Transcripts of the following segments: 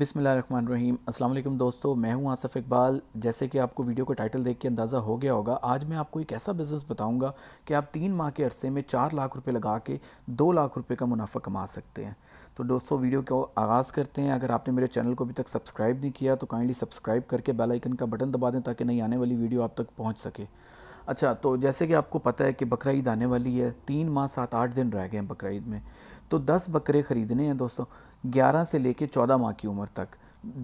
बिसमीम अल्लाम दोस्तों मैं हूं आसफ़ इकबाल जैसे कि आपको वीडियो का टाइटल देख के अंदाज़ा हो गया होगा आज मैं आपको एक ऐसा बिज़नेस बताऊंगा कि आप तीन माह के अरसे में चार लाख रुपए लगा के दो लाख रुपए का मुनाफा कमा सकते हैं तो दोस्तों वीडियो को आगाज़ करते हैं अगर आपने मेरे चैनल को अभी तक सब्सक्राइब नहीं किया तो काइंडली सब्सक्राइब करके बेलाइकन का बटन दबा दें ताकि नहीं आने वाली वीडियो आप तक पहुँच सके अच्छा तो जैसे कि आपको पता है कि बकरा ईद आने वाली है तीन माह सात आठ दिन रह गए हैं बकरा ईद में तो दस बकरे ख़रीदने हैं दोस्तों ग्यारह से लेके चौदह माह की उम्र तक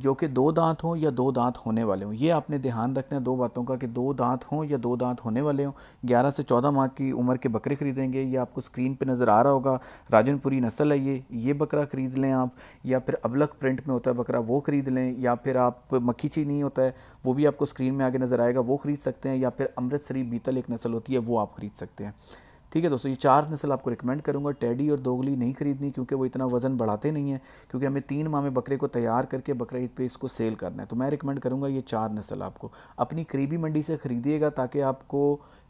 जो कि दो दांत हों या दो दांत होने वाले हों ये आपने ध्यान रखना है दो बातों का कि दो दांत हों या दो दांत होने वाले हों ग्यारह से चौदह माह की उम्र के बकरे खरीदेंगे या आपको स्क्रीन पे नज़र आ रहा होगा राजनपुरी नस्ल है ये ये बकरा ख़रीद लें आप या फिर अबलक प्रिंट में होता है बकरा वो ख़रीद लें या फिर आप मक्खी चीनी होता है वो भी आपको स्क्रीन में आगे नज़र आएगा वो ख़रीद सकते हैं या फिर अमृतसरी बीतल एक नस्ल होती है वो आप ख़रीद सकते हैं ठीक है दोस्तों ये चार नस्ल आपको रिकमेंड करूँगा टेडी और दोगली नहीं खरीदनी क्योंकि वो इतना वज़न बढ़ाते नहीं है क्योंकि हमें तीन माह में बकरे को तैयार करके बकरे पे इसको सेल करना है तो मैं रिकमेंड करूँगा ये चार नस्ल आपको अपनी करीबी मंडी से ख़रीदिएगा ताकि आपको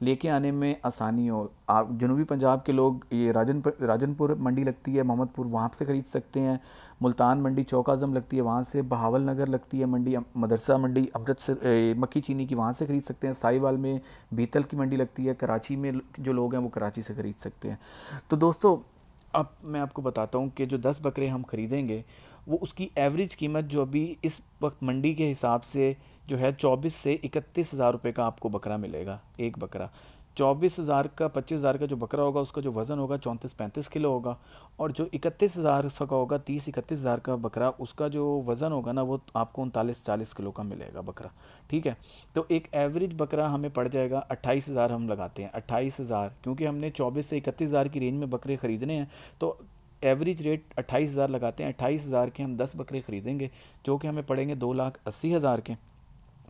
लेके आने में आसानी हो आप जनूबी पंजाब के लोग ये राजन राजनपुर मंडी लगती है मोहम्मदपुर वहाँ से ख़रीद सकते हैं मुल्तान मंडी चौक आज़म लगती है वहाँ से बहावल नगर लगती है मंडी मदरसा मंडी अमृतसर मक्की चीनी की वहाँ से ख़रीद सकते हैं साईवाल में बीतल की मंडी लगती है कराची में जो लोग हैं वो कराची से ख़रीद सकते हैं तो दोस्तों अब मैं आपको बताता हूँ कि जो दस बकरे हम ख़रीदेंगे वो उसकी एवरेज कीमत जो अभी इस वक्त मंडी के हिसाब से जो है चौबीस से इकतीस हज़ार रुपये का आपको बकरा मिलेगा एक बकरा चौबीस हज़ार का पच्चीस हज़ार का जो बकरा होगा उसका जो वज़न होगा चौंतीस पैंतीस किलो होगा और जो इकतीस हज़ार का होगा तीस इकतीस हज़ार का बकरा उसका जो वज़न होगा ना वो आपको उनतालीस चालीस किलो का मिलेगा बकरा ठीक है तो एक एवरेज बकरा हमें पड़ जाएगा अट्ठाईस हज़ार हम लगाते हैं अट्ठाईस हज़ार क्योंकि हमने चौबीस से इकतीस हज़ार की रेंज में बकरे ख़रीदने हैं तो एवरेज रेट अट्ठाईस हज़ार लगाते हैं अट्ठाईस हज़ार के हम दस बकरे ख़रीदेंगे जो कि हमें पड़ेंगे दो लाख अस्सी हज़ार के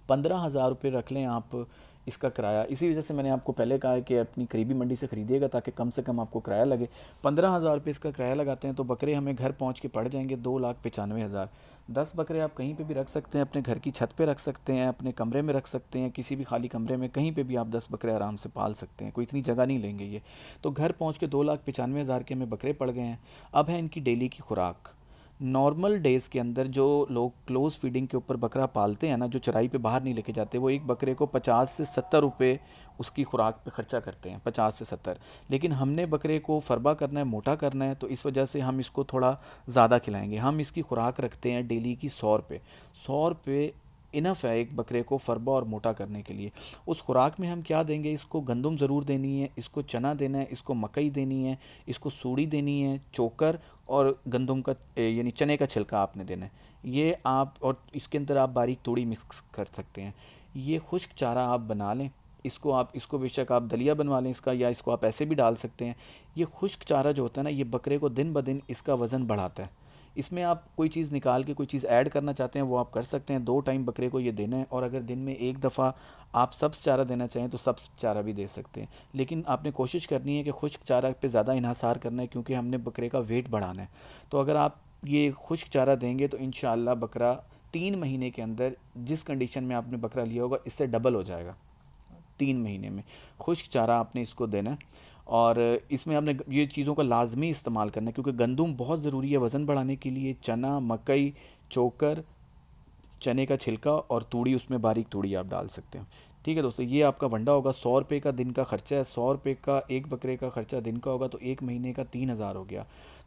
पंद्रह हज़ार रुपये रख लें आप इसका किराया इसी वजह से मैंने आपको पहले कहा है कि अपनी करीबी मंडी से खरीदिएगा ताकि कम से कम आपको किराया लगे पंद्रह हज़ार रुपये इसका किराया लगाते हैं तो बकरे हमें घर पहुँच के पड़ जाएंगे दो लाख पचानवे हज़ार दस बकरे आप कहीं पे भी रख सकते हैं अपने घर की छत पे रख सकते हैं अपने कमरे में रख सकते हैं किसी भी खाली कमरे में कहीं पे भी आप दस बकरे आराम से पाल सकते हैं कोई इतनी जगह नहीं लेंगे ये तो घर पहुंच के दो लाख पचानवे हज़ार के हमें बकरे पड़ गए हैं अब है इनकी डेली की खुराक नॉर्मल डेज़ के अंदर जो लोग क्लोज़ फीडिंग के ऊपर बकरा पालते हैं ना जो चराई पे बाहर नहीं लेके जाते वो एक बकरे को 50 से 70 रुपए उसकी खुराक पे ख़र्चा करते हैं 50 से 70 लेकिन हमने बकरे को फरबा करना है मोटा करना है तो इस वजह से हम इसको थोड़ा ज़्यादा खिलाएँगे हम इसकी खुराक रखते हैं डेली की सौ रुपये सौ रुपये इनफ है एक बकरे को फरबा और मोटा करने के लिए उस खुराक में हम क्या देंगे इसको गंदम ज़रूर देनी है इसको चना देना है इसको मकई देनी है इसको सूड़ी देनी है चोकर और गंदम का यानी चने का छिलका आपने देना है ये आप और इसके अंदर आप बारीक तोड़ी मिक्स कर सकते हैं ये खुश्क चारा आप बना लें इसको आप इसको बेशक आप दलिया बनवा लें इसका या इसको आप ऐसे भी डाल सकते हैं ये खुश्क चारा जो होता है ना ये बकरे को दिन ब दिन इसका वज़न बढ़ाता है इसमें आप कोई चीज़ निकाल के कोई चीज़ ऐड करना चाहते हैं वो आप कर सकते हैं दो टाइम बकरे को ये देना है और अगर दिन में एक दफ़ा आप सब्स चारा देना चाहें तो सब्स चारा भी दे सकते हैं लेकिन आपने कोशिश करनी है कि खुश्क चारा पे ज़्यादा इन्हसार करना है क्योंकि हमने बकरे का वेट बढ़ाना है तो अगर आप ये खुश्क चारा देंगे तो इन बकरा तीन महीने के अंदर जिस कंडीशन में आपने बकरा लिया होगा इससे डबल हो जाएगा तीन महीने में खुश्क चारा आपने इसको देना है और इसमें हमने ये चीज़ों का लाजमी इस्तेमाल करना है क्योंकि गंदम बहुत ज़रूरी है वज़न बढ़ाने के लिए चना मकई चोकर चने का छिलका और तूड़ी उसमें बारीक तूड़ी आप डाल सकते हैं ठीक है दोस्तों ये आपका वंडा होगा सौ रुपये का दिन का खर्चा है सौ रुपये का एक बकरे का खर्चा दिन का होगा तो एक महीने का तीन हज़ार हो गया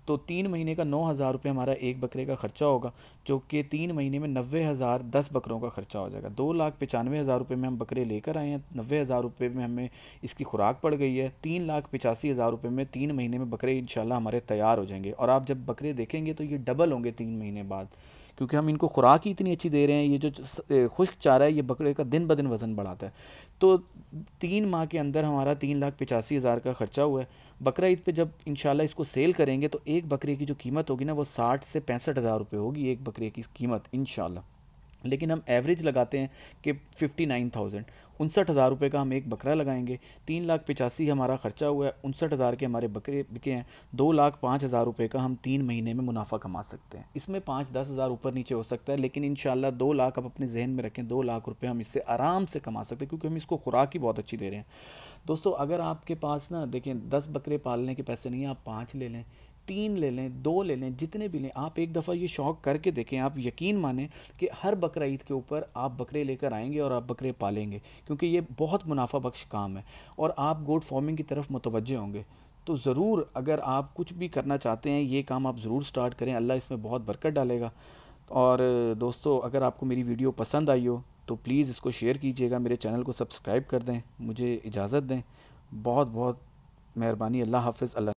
तो तीन महीने का नौ हज़ार रुपये हमारा एक बकरे का खर्चा होगा जो कि तीन महीने में नब्बे हज़ार दस बकरों का खर्चा हो जाएगा दो लाख पचानवे हज़ार रुपये में हम बकरे लेकर आए हैं नब्बे हज़ार रुपये में हमें इसकी खुराक पड़ गई है तीन लाख पचासी हज़ार रुपये में तीन महीने में बकरे इन हमारे तैयार हो जाएंगे और आप जब बकरे देखेंगे तो ये डबल होंगे तीन महीने बाद क्योंकि हम इनको खुराक ही इतनी अच्छी दे रहे हैं ये जो खुश्क चारा है ये बकरे का दिन ब दिन वज़न बढ़ाता है तो तीन माह के अंदर हमारा तीन लाख पचासी हज़ार का ख़र्चा हुआ है बकरा ईद पर जब शाला इसको सेल करेंगे तो एक बकरे की जो कीमत होगी ना वो साठ से पैंसठ हज़ार रुपये होगी एक बकरे की कीमत शाला लेकिन हम एवरेज लगाते हैं कि फिफ्टी नाइन थाउजेंड उनसठ हज़ार रुपये का हम एक बकरा लगाएंगे तीन लाख पचासी हमारा खर्चा हुआ है उनसठ हज़ार के हमारे बकरे बिके हैं दो लाख पाँच हज़ार रुपये का हम तीन महीने में मुनाफा कमा सकते हैं इसमें पाँच दस हज़ार ऊपर नीचे हो सकता है लेकिन इन शाला दो लाख आप अपने जहन में रखें दो लाख रुपये हम इससे आराम से कमा सकते हैं क्योंकि हम इसको खुराक ही बहुत अच्छी दे रहे हैं दोस्तों अगर आपके पास ना देखें दस बकरे पालने के पैसे नहीं हैं आप पाँच ले लें तीन ले लें दो ले लें जितने भी लें आप एक दफ़ा ये शौक करके देखें आप यकीन माने कि हर बकरा ईद के ऊपर आप बकरे लेकर आएंगे और आप बकरे पालेंगे क्योंकि ये बहुत मुनाफा बख्श काम है और आप गोट फार्मिंग की तरफ मुतवजह होंगे तो ज़रूर अगर आप कुछ भी करना चाहते हैं ये काम आप ज़रूर स्टार्ट करें अल्लाह इसमें बहुत बरकत डालेगा और दोस्तों अगर आपको मेरी वीडियो पसंद आई हो तो प्लीज़ इसको शेयर कीजिएगा मेरे चैनल को सब्सक्राइब कर दें मुझे इजाज़त दें बहुत बहुत मेहरबानी अल्लाह हाफ़ अल्लाह